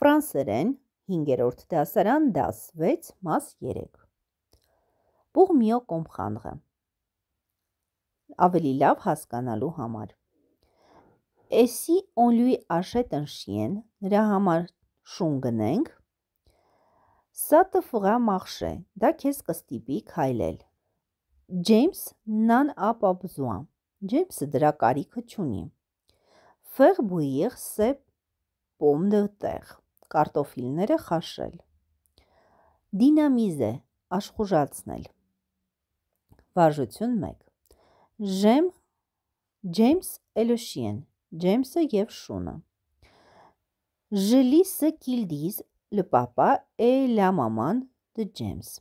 ֆրանսերեն 5-րդ դասարան դաս 6 մաս 3 Բուղմիո կոմխանղը ավելի լավ հասկանալու համար Էսի on lui achète un chien, նրա համար շուն գնենք։ Սա տվղա մախշ է, դա քեզ կստիպի քայլել։ Ջեյմս նան ապապզուա։ Ջեյմսը դրա կարիքը չունի։ Ֆեղ բույիղ սե պոմ դտեղ կարտոֆիլները խաշրել։ Դինամիզ է աշխուժացնել։ Վարժություն 1։ Ժեմ Ջեյմս Էլոշիեն, Ջեյմսը եւ Շունը։ Ժլիսը կիլդիզ լպապա է լա մաման դե Ջեյմս։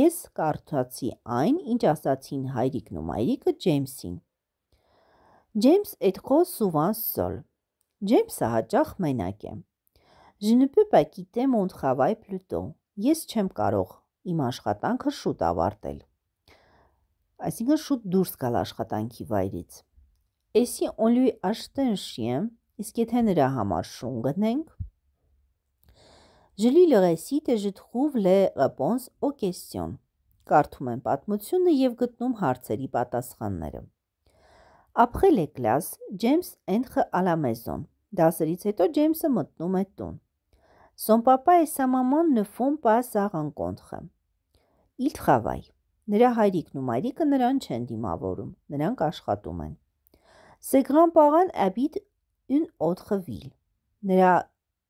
Ես կարդացի այն, ինչ ասացին հայրիկն ու մայրիկը Ջեյմսին։ Ջեյմս Էդկո Սուվան Սոլ։ Ջեյմսը հաճախ մենակ է։ Je ne peux pas quitter mon travail plus tôt. Ես չեմ կարող իմ աշխատանքը շուտ ավարտել։ Այսինքն շուտ դուրս գալ աշխատանքի վայրից։ Et si on lui achetait un chien, իսկ եթե նրա համար շուն գնենք, Je lis le récit et je trouve les réponses aux questions. Կարդում եմ պատմությունը եւ գտնում հարցերի պատասխանները։ Après les classes, James entre à la maison։ Դասերից հետո Ջեյմսը մտնում է տուն։ Son papá es sa mamá ne font pas sa rencontre. Il travaille. Նրա հայրիկն ու մայրիկը նրան չեն դիմավորում, նրանք աշխատում են։ Սեգրան պաղան աբիտ ուն օտխը վիլ։ Նրա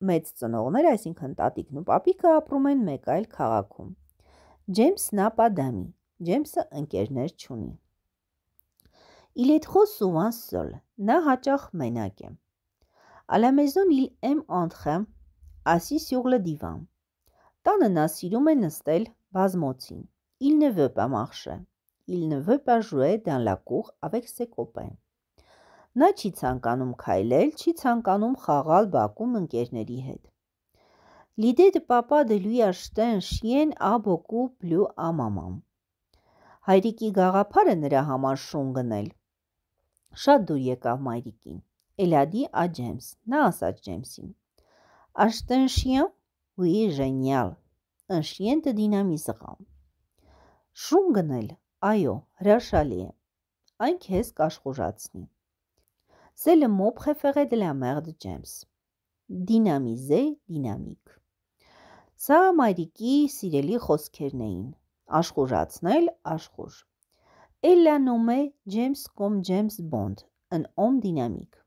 մեծ ծնողները, այսինքն տատիկն ու պապիկը ապրում են մեկ այլ քաղաքում։ Ջեյմսն ապադամի, Ջեյմսը ընկերներ չունի։ Il est trop souvent seul. Նա հաճախ մենակ է։ À la maison, il aime entrer Assis sur le divan։ Տանը նա սիրում է նստել բազմոցին։ Il ne veut pas marcher։ Il ne veut pas jouer dans la cour avec ses copains։ Նա չի ցանկանում քայլել, չի ցանկանում խաղալ բակում ընկերների հետ։ L'idée de papa de lui acheter un chien a beaucoup plu à maman։ Հայրիկի գաղափարը նրա համար շուն գնել։ Շատ դուր եկավ մայրիկին։ Էլադի ա Ջեյմս։ Նա ասաց Ջեյմսին. Atenção, ու է ժենյալ, ընշիենտը դինամիսը կա։ Շուն գնել, այո, հրաշալի է, այն կեզ կաշխուժացնի։ Սելը մոբ խեվեղ է դլա մեղդ ջեմս։ Դինամիզ է դինամիկ։ Սա մայրիկի սիրելի խոսքերն էին, աշխուժացնել աշխուժ։ Էլլա նոմ է ջեմս կոմ ջեմս բոնդ, ըն ում դինամիկ։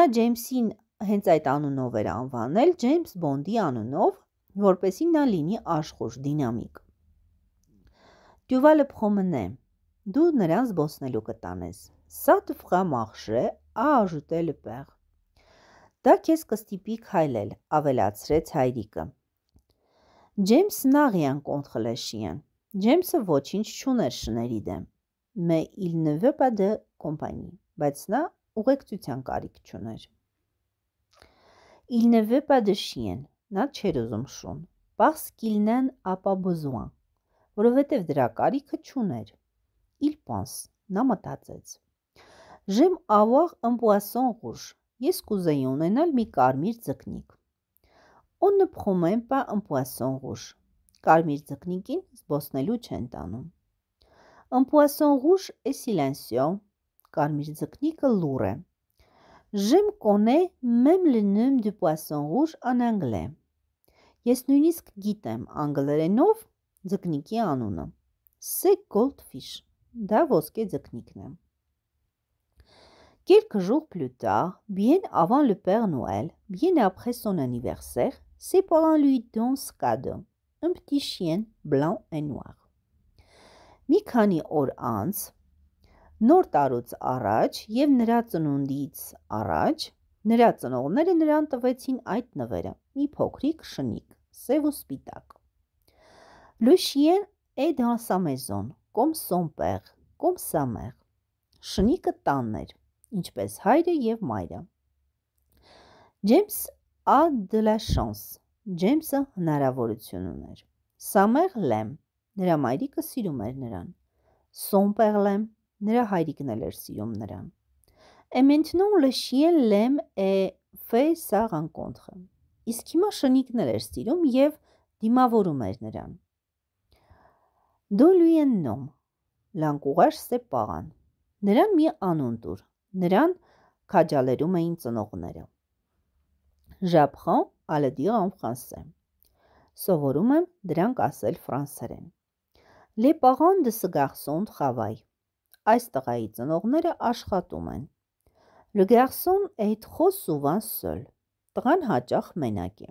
Նա ջեմսին հենց այդ անունով էր անվանել Ջեյմս Բոնդի անունով, որպեսի նա լինի աշխուժ, դինամիկ։ Դյուվալը փխոմն է։ Դու նրան զբոսնելու կտանես։ Սա տվխա մախշե, աժուտել պեղ։ Դա քեզ կստիպի քայլել, ավելացրեց հայրիկը։ Ջեյմս նաղիան կոնտրոլեշիան։ Ջեյմսը ոչինչ չուներ շների դեմ։ Մե իլ նվեպա դե կոմպանի, բայց նա ուղեկցության կարիք չուներ։ Il ne veut pas de chien. Նա չեր ուզում շուն։ Parce qu'il n'en a pas besoin. Որովհետև դրա կարիքը չուներ։ Il pense. Նա մտածեց։ J'aime avoir un poisson rouge. Ես կուզեի ունենալ մի կարմիր ձկնիկ։ On ne promène pas un poisson rouge. Կարմիր ձկնիկին զբոսնելու չեն տանում։ Un poisson rouge est silencieux. Կարմիր ձկնիկը լուր է։ J'aime connais même le nom du poisson rouge en anglais. Ես նույնիսկ գիտեմ անգլերենով ձկնիկի անունը։ C'est goldfish. Դա ոսկե ձկնիկն է։ Quelques jours plus tard, bien avant le Père Noël, bien après son anniversaire, ses parents lui donnent ce cadeau, un petit chien blanc et noir։ Մի քանի օր անց Նոր տարուց առաջ եւ նրա ծնունդից առաջ նրա ծնողները նրան տվեցին այդ նվերը՝ մի փոքրիկ շնիկ, սև ու սպիտակ։ Լուշիեն է դասամեզոն, կոմ սոմպեղ, կոմ սամեղ։ Շնիկը տանն էր, ինչպես հայրը եւ մայրը։ Ջեյմս A de la chance։ Ջեյմսը հնարավորություն ուներ։ Սամեղ լեմ, նրա մայրիկը սիրում էր նրան։ Սոմպեղ լեմ, Նրա հայրիկն էլ էր սիրում նրան։ Ամենտնում լշիեն լեմ է ֆե սաղան կոնտրը։ Իսկ հիմա շնիկն էր սիրում եւ դիմավորում էր նրան։ Դու լույ են նոմ լանկուղաշ սե պաղան։ Նրան մի անուն տուր։ Նրան քաջալերում էին ծնողները։ Ժապխան à le dire en français։ Սովորում եմ դրանք ասել ֆրանսերեն։ Les parents de ce garçon travaillent այս տղայի ծնողները աշխատում են։ Le garçon est trop souvent seul. Տղան հաճախ մենակ է։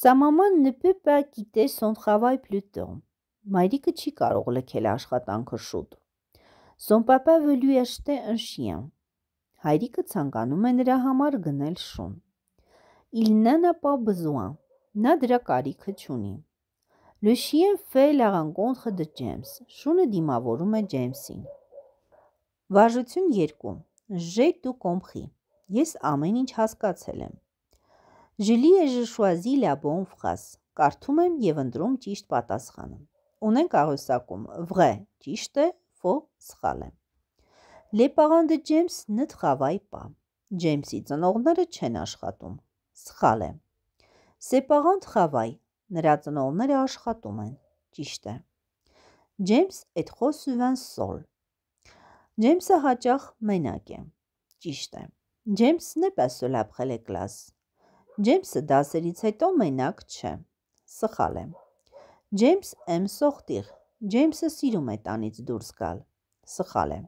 Sa maman ne peut pas quitter son travail plus tôt. Մայրիկը չի կարող լքել աշխատանքը շուտ։ Son papa veut lui acheter un chien. Հայրիկը ցանկանում է նրա համար գնել շուն։ Il n'en a pas besoin. Նա դրա կարիքը չունի։ Le chien fait la rencontre de James. Շունը դիմավորում է Ջեյմսին։ Վարժություն 2. Ժետ ու կոմխի։ Ես ամեն ինչ հասկացել եմ։ Ժիլի է ժշուազի լաբոն վխաս։ Կարդում եմ և ընտրում ճիշտ պատասխանը։ Ունենք աղյուսակում վղե ճիշտ է, վո սխալ է։ Լեպաղանդը ջեմս նտխավայ պա։ Ջեմսի ծնողները չեն աշխատում։ Սխալ է։ Սեպաղանդ խավայ, նրա ծնողները աշխատում են։ Ճիշտ է։ Ջեմս էտխո սուվեն սոլ Ջեյմսը հաճախ մենակ է։ Ճիշտ է։ Ջեյմսն է պասոլ ապխել է կլաս։ Ջեյմսը դասերից հետո մենակ չէ։ Սխալ է։ Ջեյմս M սողտիղ։ Ջեյմսը սիրում է տանից դուրս գալ։ Սխալ է։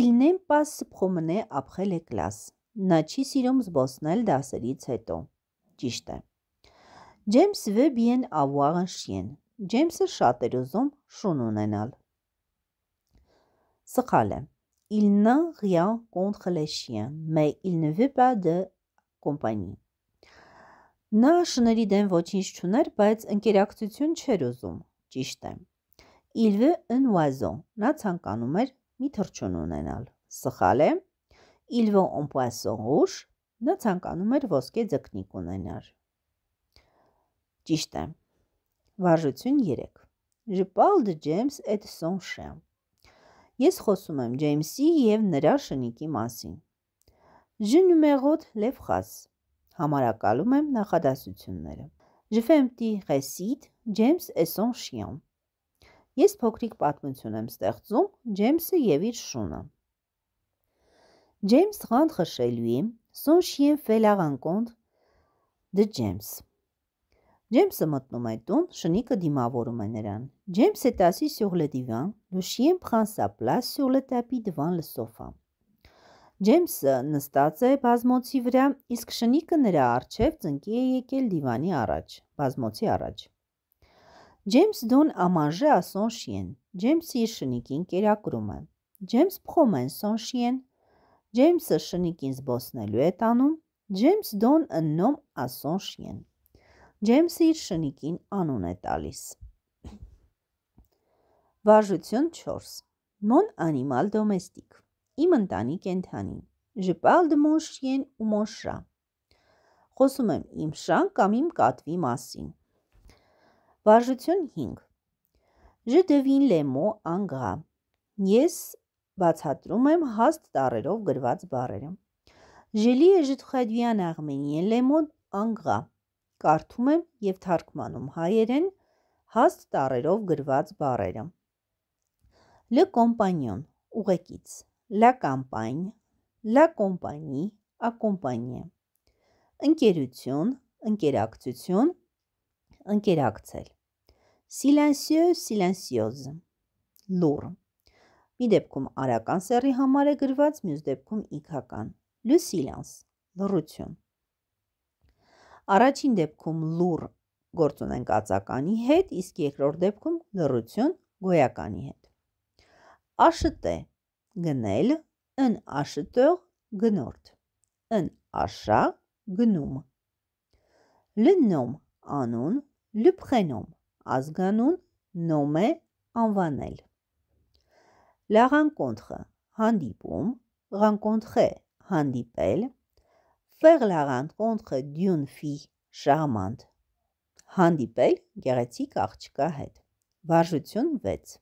Il n'aime pas se promener après les classes։ Նա չի սիրում զբոսնել դասերից հետո։ Ճիշտ է։ Ջեյմս veut bien avoir un chien։ Ջեյմսը շատ էր ուզում շուն ունենալ սխալ է։ Il n'a rien contre les chiens, mais il ne veut pas de compagnie. Նա շների դեմ ոչինչ չուներ, բայց ընկերակցություն չէր ուզում, ճիշտ է։ Il veut un oiseau. Նա ցանկանում էր մի թռչուն ունենալ։ Սխալ է։ Il veut un poisson rouge. Նա ցանկանում էր ոսկե ձկնիկ ունենալ։ Ճիշտ է։ Վարժություն 3։ Je parle de James et son chien. Ես խոսում եմ Ջեյմսի եւ նրա շնիկի մասին։ Ժնումեղոտ լեփխաս։ Համարակալում եմ նախադասությունները։ Ժֆեմտի ղեսիդ Ջեյմս Էսոն Շիան։ Ես փոքրիկ պատմություն եմ ստեղծում Ջեյմսը եւ իր շունը։ Ջեյմս Ղանդ խշելուի Son chien fait la rencontre de James։ Ջեմսը մտնում է տուն, շնիկը դիմավորում է նրան։ Ջեմսը տասի sur le divan, Lucien prend sa place sur le tapis devant le sofa։ Ջեմսը նստած է բազմոցի վրա, իսկ շնիկը նրա առջև ծնկի է եկել դիվանի առաջ, բազմոցի առաջ։ Ջեմս դոն ամաժե ասոն շիեն։ Ջեմսը իր շնիկին կերակրում է։ Ջեմս փոմեն սոն շիեն։ Ջեմսը շնիկին զբոսնելու է տանում։ Ջեմս դոն ըննում ասոն շիեն։ Ջեյմսը իր շնիկին անուն է տալիս։ Վարժություն 4։ Մոն անիմալ դոմեստիկ։ Իմ ընտանի կենթանին։ Ժպալ դմոշյեն ու մոշրա։ Խոսում եմ իմ շան կամ իմ կատվի մասին։ Վարժություն 5։ Je devine les mots en gras։ Ես բացատրում եմ հաստ տառերով գրված բառերը։ Je lis et je traduis en arménien les mots en gras կարդում եմ և թարգմանում հայերեն հաստ տառերով գրված բառերը։ Լը կոմպանյոն ուղեկից, լա կամպայն, լա կոմպանի, ակոմպանյե։ Ընկերություն, ընկերակցություն, ընկերակցել։ Սիլենսիո, սիլենսիոզ, լուր։ Մի դեպքում արական սեռի համար է գրված, մյուս դեպքում՝ իգական։ Լու սիլանս, լռություն։ Առաջին դեպքում լուր գործուն են կացականի հետ, իսկ երկրորդ դեպքում լրություն գոյականի հետ։ Աշտե գնել, ըն աշտող գնորդ, ըն աշա գնում։ Լնում անուն, լպխենում, ազգանուն նոմ է անվանել։ Լաղանքոնտխը հանդիպում, ղանքոնտխե հանդիպել, ֆեղլարան կոնտրը դյուն ֆի շարմանտ հանդիպել գեղեցիկ աղջկա հետ վարժություն 6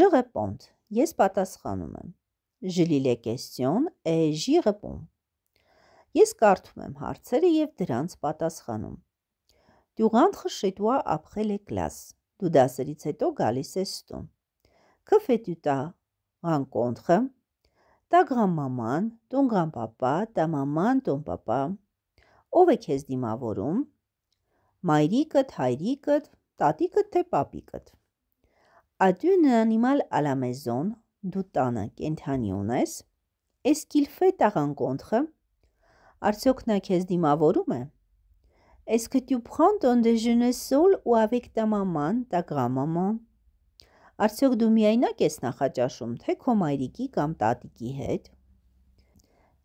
Je réponds ես պատասխանում եմ Je lis les questions et j'y réponds Ես կարդում եմ հարցերը եւ դրանց պատասխանում Du rentres chez toi après les classes Դու դասերից հետո գալիս ես տուն Que fais-tu ta rencontre Տա գրամաման, տոն գրամպապա, տա մաման, տոն պապա։ Ո՞վ է քեզ դիմավորում։ Մայրիկդ, հայրիկդ, տատիկդ թե պապիկդ։ Adieu նանիմալ à la maison, դու տանը կենթանի ունես։ Էս կիլֆե տաղան կոնտրը։ Արդյոք նա քեզ դիմավորում է։ Est-ce que tu prends ton déjeuner seul ou avec ta maman, ta grand-maman Արդյոք դու միայնակ ես նախաճաշում, թե քո մայրիկի կամ տատիկի հետ։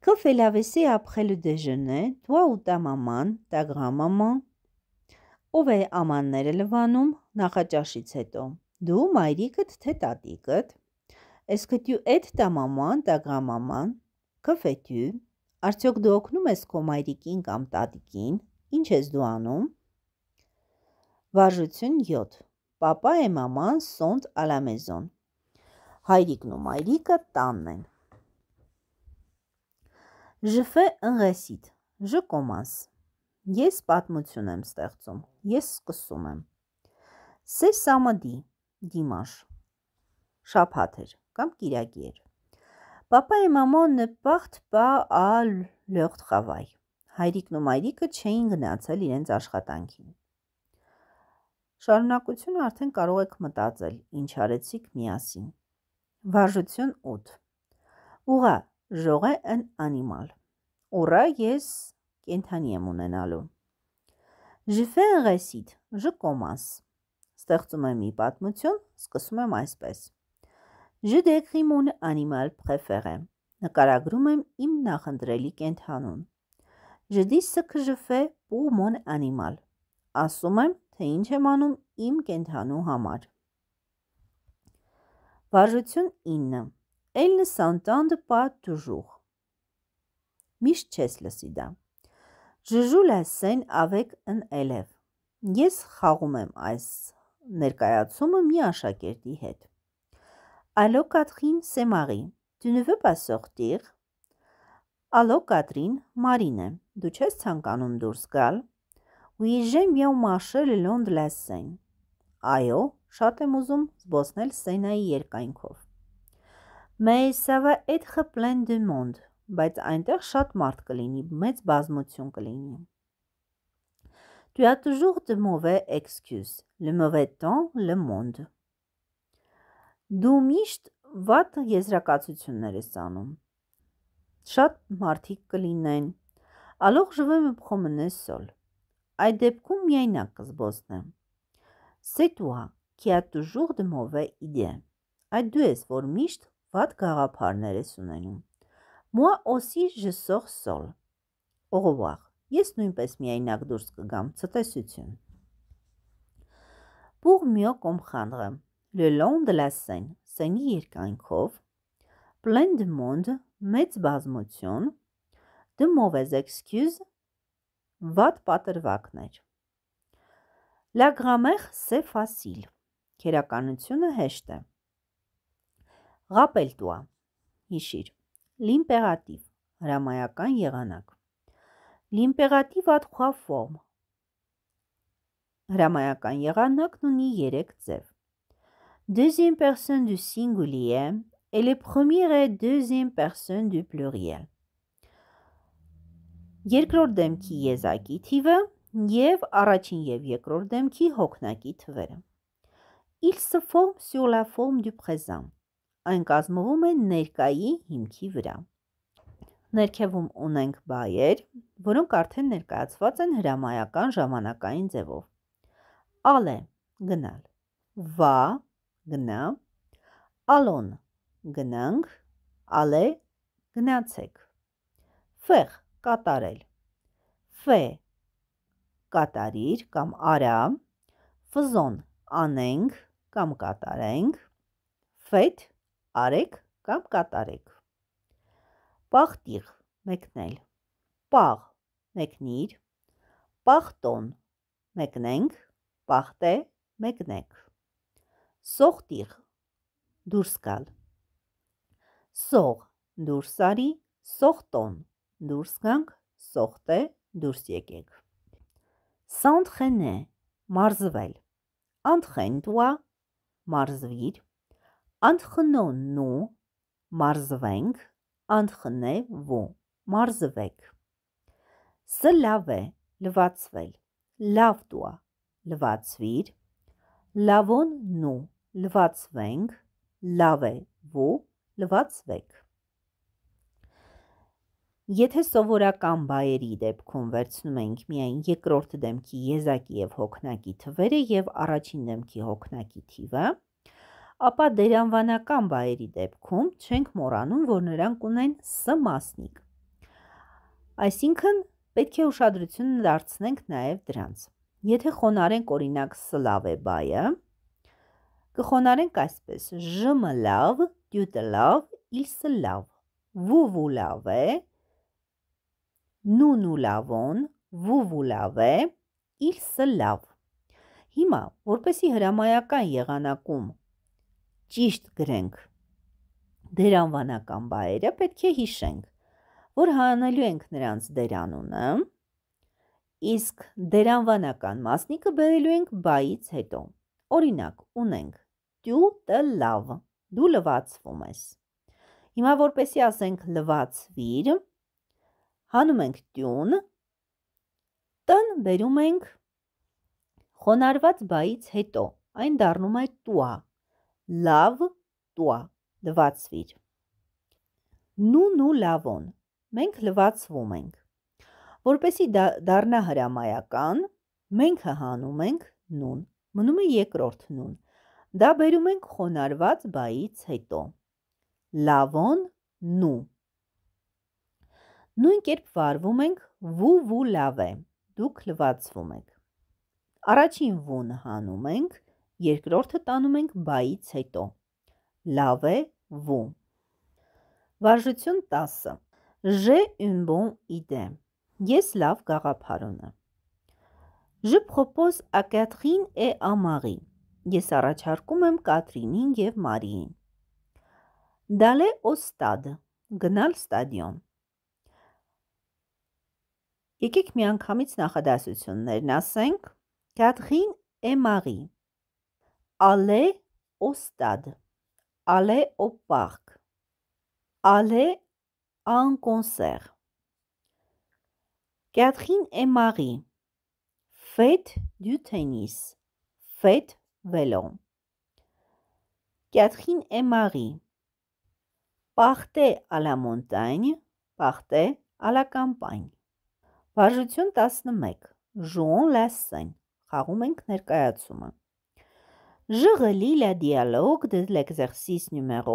Կոֆե լավեսի ապխելու դեժնե, դուա ու տա մաման, տա գրամաման։ Ով է ամանները լվանում նախաճաշից հետո։ Դու մայրիկդ թե տատիկդ։ Est-ce que tu aides ta maman, ta grand-maman? Que fais-tu? Արդյոք դու օգնում ես քո մայրիկին կամ տատիկին։ Ինչ ես դու անում։ Վարժություն 7 Պապա է մաման Սոնտ Ալամեզոն։ Հայրիկն ու մայրիկը տանն են։ Ժֆե ընղեսիտ, ժկոմանս։ Ես պատմություն եմ ստեղծում, ես սկսում եմ։ Սե սամդի, դիմաշ։ Շաբաթ էր կամ Կիրակի էր։ Պապա է մաման նպախտ պա ալ լողտ խավայ։ Հայրիկն ու մայրիկը չէին գնացել իրենց աշխատանքին։ Շարունակությունը արդեն կարող եք մտածել, ինչ արեցիք միասին։ Վարժություն 8։ Ուղա ժողե են անիմալ։ Ուրա ես կենթանի եմ ունենալու։ Ժիֆե ռեսիդ, ժկոմանս։ Ստեղծում եմ մի պատմություն, սկսում եմ այսպես. Je décris mon animal préféré։ Նկարագրում եմ իմ նախընտրելի կենթանուն։ Je dis ce que je fais pour mon animal։ Ասում եմ, թե ինչ եմ անում իմ կենթանու համար։ Վարժություն 9. Էլ նսանտանդը պա դժուղ։ Միշտ չես լսի դա։ Ժժուլ ասեն ավեք ըն էլև։ Ես խաղում եմ այս ներկայացումը մի աշակերտի հետ։ Ալո Կատրին Սեմարի, դու ne veux pas sortir։ Ալո Կատրին Մարին է, դու չես ցանկանում դուրս գալ։ Ուիժե մաշել լոնդ լասսեն։ Այո, շատ եմ ուզում զբոսնել Սենայի երկայնքով։ Մեյսավա էդ խպլեն դու մոնդ, բայց այնտեղ շատ մարդ կլինի, մեծ բազմություն կլինի։ Tu as toujours de mauvais excuses, le mauvais temps, le monde։ Դու միշտ վատ եզրակացություններ ես անում։ Շատ մարդիկ կլինեն։ Alors je vais me promener seul Այդ դեպքում միայնակ կզբոսնեմ։ C'est toi qui as toujours de mauvaises idées. Այդ դու ես, որ միշտ վատ գաղափարներ ես ունենում։ Moi aussi je sors seul. Au revoir. Ես նույնպես միայնակ դուրս կգամ ցտեսություն։ Pour mieux comprendre le long de la Seine, Սենի երկայնքով plein de monde, մեծ բազմություն, de mauvaises excuses վատ պատրվակներ։ Լագրամեղ սե ֆասիլ։ Քերականությունը հեշտ է։ Ռապելտուա։ Հիշիր։ Լիմպերատիվ հրամայական եղանակ։ Լիմպերատիվ ադխուա ֆորմ։ Հրամայական եղանակն ունի 3 ձև։ Deuxième personne du singulier et le premier et deuxième personne du pluriel երկրորդ դեմքի եզակի թիվը և առաջին և երկրորդ դեմքի հոգնակի թվերը։ Իլ սվոմ սյուր լա ֆորմ դու պրեզան։ Այն կազմվում է ներկայի հիմքի վրա։ Ներքևում ունենք բայեր, որոնք արդեն ներկայացված են հրամայական ժամանակային ձևով։ Ալ է գնալ, վա գնա, ալոն գնանք, ալ է գնացեք։ Ֆեղ կատարել։ Ֆ. կատարիր կամ արա, ֆզոն անենք կամ կատարենք, ֆետ արեք կամ կատարեք։ Պախտիղ մեկնել։ Պաղ մեկնիր, պախտոն մեկնենք, պախտե մեկնեք։ Սողտիղ դուրս գալ։ Սող դուրս արի, սողտոն դուրս գանք, սողտե դուրս եկեք։ Սանտխենե մարզվել։ Անտխենտուա մարզվիր։ Անտխնոնու մարզվենք, անտխնեվու մարզվեք։ Սլավե լվացվել։ Լավտուա լվացվիր։ Լավոննու լվացվենք, լավեվու լվացվեք։ Եթե սովորական բայերի դեպքում վերցնում ենք միայն երկրորդ դեմքի եզակի եւ հոգնակի թվերը եւ առաջին դեմքի հոգնակի թիվը, ապա դերանվանական բայերի դեպքում չենք մոռանում, որ նրանք ունեն ս մասնիկ։ Այսինքն պետք է ուշադրություն դարձնենք նաեւ դրանց։ Եթե խոնարենք օրինակ սլավ է բայը, կխոնարենք այսպես. ժմը լավ, դյուտը լավ, իլսը լավ, վուվու լավ է, լավ, նունու լավոն, վուվու լավ է, իլսը լավ։ Հիմա, որպեսի հրամայական եղանակում ճիշտ գրենք դերանվանական բայերը, պետք է հիշենք, որ հանելու ենք նրանց դերանունը, իսկ դերանվանական մասնիկը բերելու ենք բայից հետո։ Օրինակ, ունենք տյուտը լավ, դու լվացվում ես։ Հիմա որպեսի ասենք լվացվիր, հանում ենք տյուն, տն բերում ենք խոնարված բայից հետո, այն դառնում է տուա, լավ տուա, լվացվիր։ Նու-նու լավոն, մենք լվացվում ենք։ Որպեսի դառնա հրամայական, մենք հանում ենք նուն, մնում է երկրորդ նուն։ Դա բերում ենք խոնարված բայից հետո։ Լավոն նու Նույն կերպ վարվում ենք վու-վու լավ է, դուք լվացվում եք։ Առաջին վուն հանում ենք, երկրորդը տանում ենք բայից հետո։ Լավ է վու։ Վարժություն 10։ Ժե ունբոն իդե։ Ես լավ գաղափարուն եմ։ Je propose à Catherine et à Marie։ Ես առաջարկում եմ Կատրինին եւ Մարիին։ Դալե օստադ։ Գնալ ստադիոն։ Եկեք միանգամից նախադասություններն ասենք. Կաթրին է Մարի։ Ալե օ ստադ։ Ալե օ պարկ։ Ալե ան կոնսեր։ Կաթրին է Մարի։ Fête du tennis. Fête vélo. Catherine et Marie. Partez à la montagne, partez à la campagne. Վարժություն 11. Ժոն լասսեն։ Խաղում ենք ներկայացումը։ Je relis la dialogue de l'exercice numéro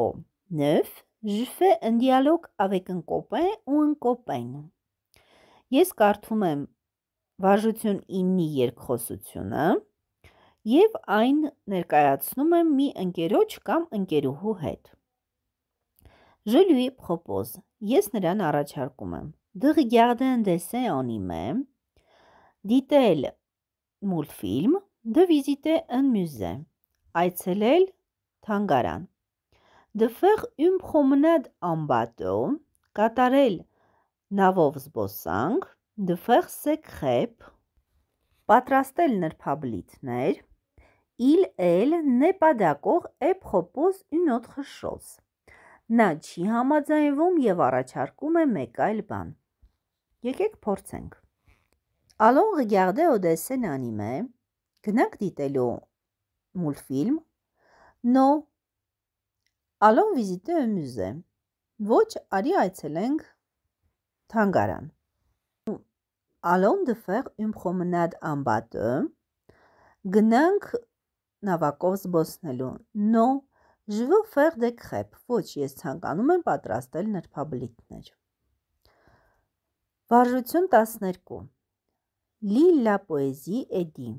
9. Je fais un dialogue avec un copain ou une copaine. Ես կարդում եմ վարժություն 9-ի երկխոսությունը եւ այն ներկայացնում եմ մի ընկերոջ կամ ընկերուհու հետ։ Je lui propose. Ես նրան առաջարկում եմ de regarder un dessin animé, դիտել մուլտֆիլմ, de visiter un musée, այցելել թանգարան, de faire une promenade en bateau, կատարել նավով զբոսանք, de faire ses crêpes, պատրաստել նրբաբլիթներ, il elle n'est pas d'accord et propose une autre chose Նա չի համաձայնվում եւ առաջարկում է մեկ այլ բան։ Եկեք փորձենք։ Allons regarder au dessin animé. Գնանք դիտելու մուլտֆիլմ։ No. Allons visiter un musée. Ոչ, արի այցելենք թանգարան։ Allons de faire une promenade en bateau. Գնանք նավակով զբոսնելու։ No. Ժվո ֆեղ դե քրեփ։ Ոչ, ես ցանկանում եմ պատրաստել նրբաբլիթներ։ Վարժություն 12։ Լիլա պոեզի էդի։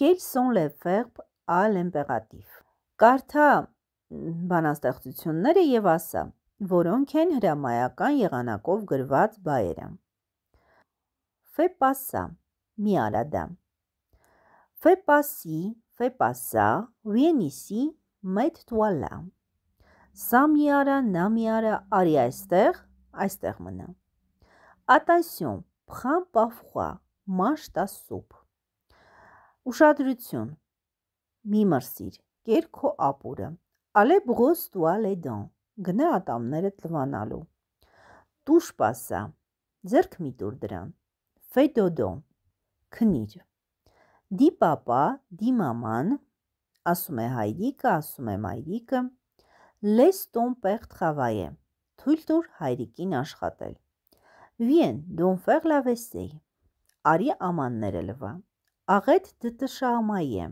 Quels sont les verbes à l'impératif։ Կարդա բանաստեղծությունները եւ ասա, որոնք են հրամայական եղանակով գրված բայերը։ Fais pas ça, mi arada։ Fais pas ci, fais pas ça, viens ici, մետ տուալա։ Սա մի արա, նա մի արա, արի այստեղ, այստեղ մնա։ Ատասյոն, պխան պավխա, մաշ տասուպ։ Ուշադրություն, մի մրսիր, կեր քո ապուրը, ալե բղոս տուալ է դան, գնե ատամները տլվանալու։ Տուշ պասա, ձերք մի տուր դրան, վեդոդոն, քնիր։ Դի պապա, դի մաման, ասում է հայրիկը, ասում է մայրիկը, լես տոն պեղտ խավայե, թույլ տուր հայրիկին աշխատել։ Վիեն դոն ֆեղ լավեսեի։ Արի ամանները լվա։ Աղետ դտշամայե։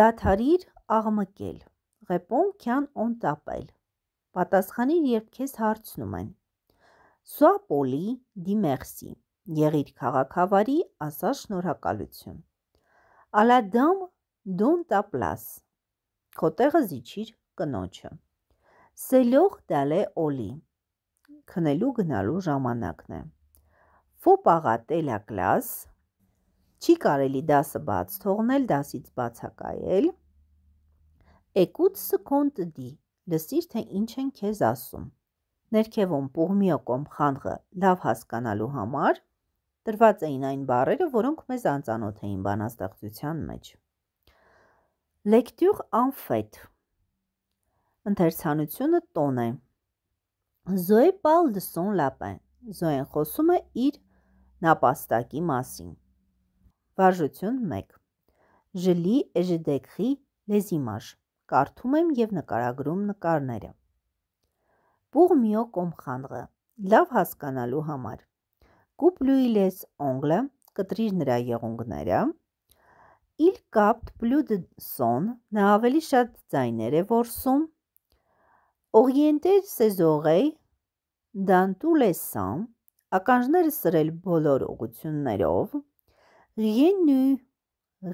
Դաթարիր աղմկել։ Ղեպոն քյան օն տապել։ Պատասխանին երբ քեզ հարցնում են։ Սուա պոլի դի մերսի։ Եղիր քաղաքավարի, ասա շնորհակալություն։ Ալադամ դոնտապլաս։ Քո տեղը զիջիր կնոջը։ Սելյող դալե օլի։ Քնելու գնալու ժամանակն է։ Ֆոպաղատելա կլաս։ Չի կարելի դասը բաց թողնել, դասից բացակայել։ Էկուց սկոնտ դի։ Լսիր թե ինչ են քեզ ասում։ Ներքևում պուղմիո կոմ խանղը լավ հասկանալու համար տրված էին այն բառերը, որոնք մեզ անծանոթ էին բանաստեղծության մեջ։ Լեկտյուր անֆետ Ընթերցանությունը տոն է Զոե պալ դսոն լապեն Զոեն խոսում է իր նապաստակի մասին Վարժություն 1 Ժլի էժդեքրի լեզիմաժ Կարդում եմ եւ նկարագրում նկարները Բուղմիո կոմխանրը լավ հասկանալու համար Կուպլուի լես օնգլը կտրիր նրա եղունգները Իլ կապտ բլյուդսոն նա ավելի շատ ձայներ է որսում, օղիենտեր սեզողեի դանտուլեսան, ականջները սրել բոլոր ուղություններով, ռիեննու,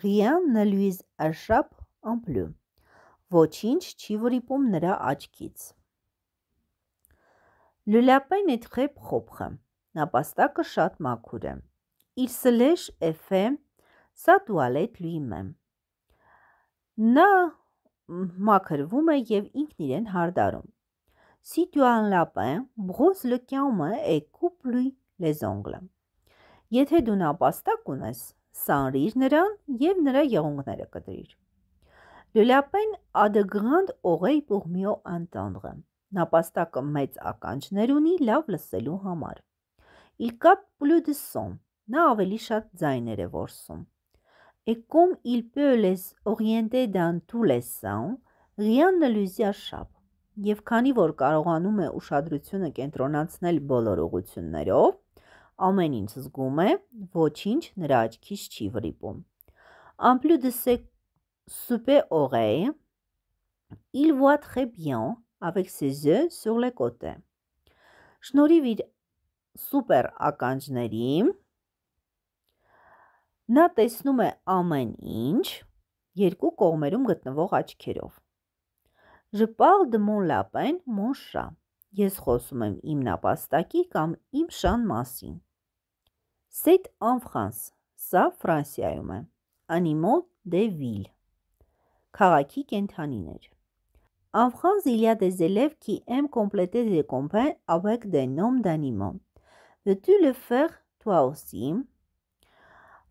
ռիաննը լույզ աշապ ամպլու, ոչինչ չի վրիպում նրա աչքից։ Լուլապեն էտ խեպ խոպխը, նապաստակը շատ մաքուր է։ Իր սլեշ էվե սատուալետ լույմ է։ Նա մաքրվում է և ինքն իրեն հարդարում։ Si tu as un lapin, brosse le camin et coupe-lui les ongles. Եթե դու նապաստակ ունես, սանրիր նրան և նրա եղունգները կտրիր։ Le lapin a de grandes oreilles pour mieux entendre. Նապաստակը մեծ ականջներ ունի լավ լսելու համար։ Il capte plus de son. Նա ավելի շատ ձայներ է որսում։ Et comme il peut les orienter dans tous les sens, rien ne lui échappe. Եվ քանի որ կարողանում է ուշադրությունը կենտրոնացնել բոլոր ուղություններով, ամեն ինչ զգում է, ոչինչ նրա աչքից չի վրիպում։ En plus de ses super oreilles, il voit très bien avec ses yeux sur les côtés։ Շնորհիվ իր սուպեր ականջների Նա տեսնում է ամեն ինչ երկու կողմերում գտնվող աչքերով։ Je parle de mon lapin, mon chat։ Ես խոսում եմ իմ նապաստակի կամ իմ շան մասին։ C'est en France։ Սա Ֆրանսիայում է։ Animaux de ville։ Քաղաքի կենթանիներ։ դե En France, il y a des élèves qui aiment compléter des compins avec des noms d'animaux. Veux-tu le faire toi aussi?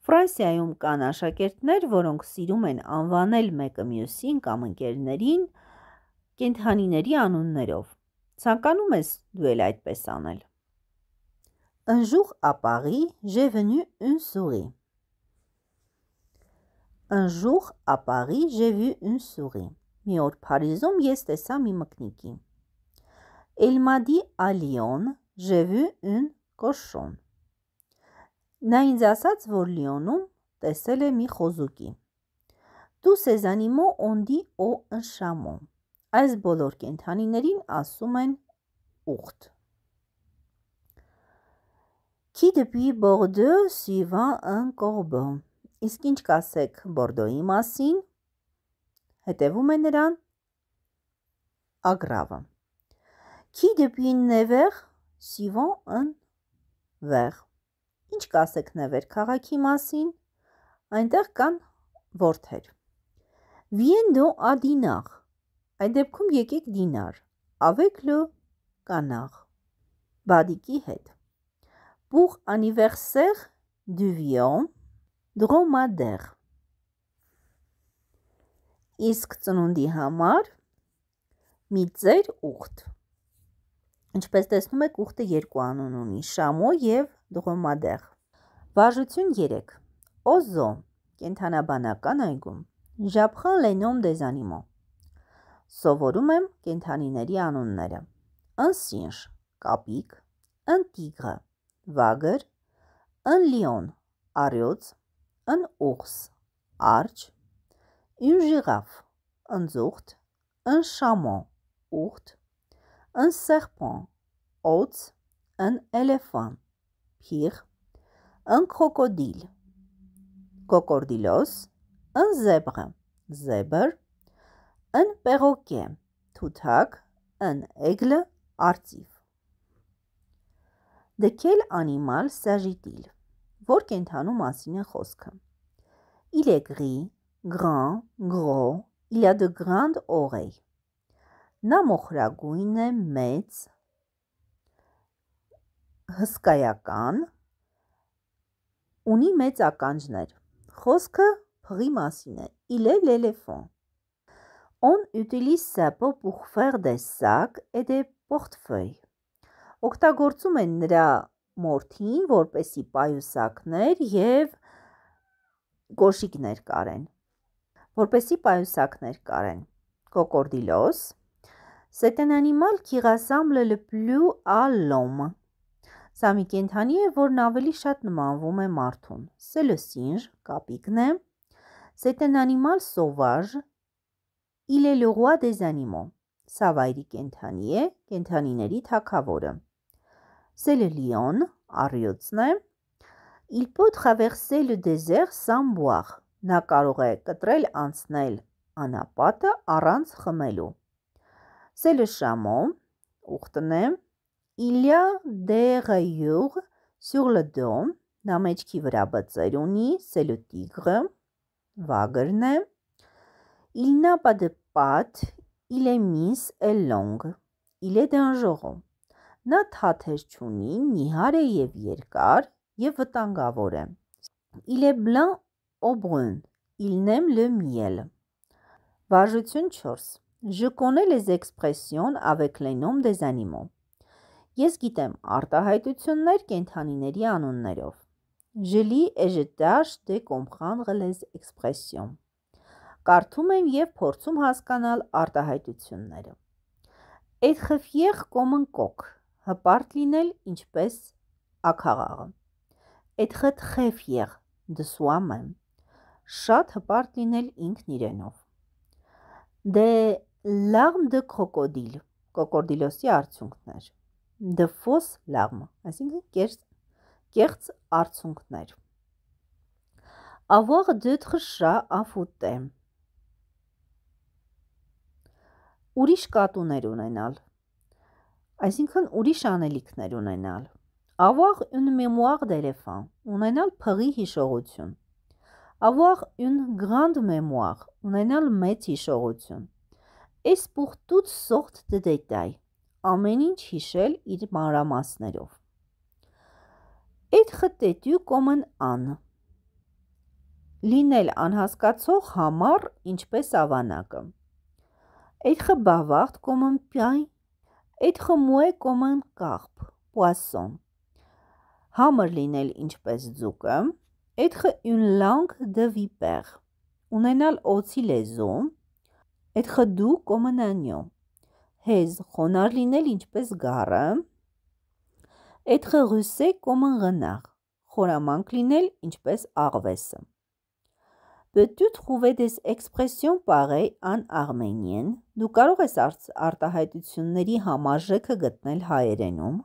Ֆրանսիայում կան աշակերտներ, որոնք սիրում են անվանել մեկը մյուսին կամ ընկերներին կենթանիների անուններով։ Ցանկանում ես դու էլ այդպես անել։ Un jour à Paris, j'ai venu une souris. Un jour à Paris, j'ai vu une souris. Մի օր Փարիզում ես տեսա մի մկնիկի։ Elle m'a dit à Lyon, j'ai vu un cochon. Նա ինձ ասաց, որ Լիոնում տեսել է մի խոզուկի։ Դու սեզանիմո ոնդի օ ընշամո։ Այս բոլոր կենթանիներին ասում են ուխտ։ Qui depuis Bordeaux suivant un corbeau։ Իսկ ինչ կասեք Բորդոյի մասին։ Հետևում է նրան Ագրավը։ Qui depuis Nevers suivant un verre։ Ինչ կասեք նվեր քաղաքի մասին։ Այնտեղ կան ворթեր։ Viendo a dinar։ Այդ դեպքում եկեք դինար։ Avec-le կանաղ։ Բադիկի հետ։ Pour anniversaire du vion dromadaire։ Իսկ ծնունդի համար մի ծեր ուխտ։ Ինչպես տեսնում եք, ուխտը երկու անուն ունի՝ Շամո եւ Դղոմադեղ։ Վարժություն 3։ Օզո, կենթանաբանական այգում։ Ժապխան լենոմ դեզանիմո։ Սովորում եմ կենթանիների անունները։ Ընսինշ, կապիկ, ընտիգը, վագր, ընլիոն, արյոց, ընուղս, արջ, ինժիղավ, ընձուղթ, ընշամո, ուղթ, ընսեղպոն, օց, ըն էլեֆանտ փիղ, ըն քոկոդիլ, կոկորդիլոս, ըն զեբղը, զեբր, ըն պեղոկե, թութակ, ըն էգլը, արծիվ։ Դքել անիմալ սաժիտիլ, որ կենթանու մասին է խոսքը։ Il est gris, grand, gros, il a de grandes oreilles։ Նա մոխրագույն է, մեծ, հսկայական, ունի մեծ ականջներ։ Խոսքը փղի մասին է։ Il est l'éléphant. On utilise ça pour faire des sacs et des portefeuilles. Օգտագործում են նրա մորթին, որպեսի պայուսակներ եւ կոշիկներ կարեն։ Որպեսի պայուսակներ կարեն։ Կոկորդիլոս C'est un animal qui rassemble le plus à l'homme. Սա մի կենթանի է, որն ավելի շատ նմանվում է մարդուն։ Սե լը սինժ, կապիկն է։ C'est un animal sauvage. Il est le roi des animaux. Սա վայրի կենթանի է, կենթանիների թագավորը։ C'est le lion, առյուծն է։ Il peut traverser le désert sans boire. Նա կարող է կտրել անցնել անապատը առանց խմելու։ C'est le chameau, ուխտն է։ Il y a des rayures sur le dos, նա մեջքի վրա բծեր ունի, c'est le tigre, վագրն է։ Il n'a pas de pattes, il est mince et long, il est dangereux։ Նա թաթեր չունի, նիհար է եւ երկար եւ վտանգավոր է։ Il est blanc au brun, il n'aime le miel։ Վարժություն 4 Je connais les expressions avec les noms des animaux։ Ես գիտեմ արտահայտություններ կենթանիների անուններով։ Ժելի էժետաշ դե կոմխանղլես էքսպրեսիոն։ Կարդում եմ եւ փորձում հասկանալ արտահայտությունները։ Այդ խֆիեղ կոմն կոկ հպարտ լինել ինչպես ակաղաղը։ Այդ խտ խֆիեղ դսուամը շատ հպարտ լինել ինքն իրենով։ Դե լարմ դե կրոկոդիլ կոկորդիլոսի արդյունքներ դֆոս լաղմը, այսինքն կերծ, կեղծ արցունքներ։ Ավաղ դդխը շա աֆուտ է։ Ուրիշ կատուներ ունենալ, այսինքն ուրիշ անելիքներ ունենալ։ Ավաղ ուն մեմուաղ դելեֆան, ունենալ փղի հիշողություն։ Ավաղ ուն գրանդ մեմուաղ, ունենալ մեծ հիշողություն։ Ես պուղտուց սողտ դդետայ, դե ամեն ինչ հիշել իր մանրամասներով։ Այդ խտետյու կոմն ան։ Լինել անհասկացող համար ինչպես ավանակը։ Այդ խը բավախտ կոմն պյայն, այդ խը մուե կոմն կաղպ, պուասոն։ Համր լինել ինչպես ձուկը, այդ խը յուն լանք դ վիպեղ, ունենալ ոցի լեզում, այդ խը դու կոմնանյոմ հեզ խոնար լինել ինչպես գառը, այդ խղուսե կոմն գնաղ, խորամանք լինել ինչպես աղվեսը։ Պետյութ խուվեդես էքսպրեսյոն պաղեի ան աղմենիեն, դու կարող ես արտահայտությունների համաժեքը գտնել հայերենում,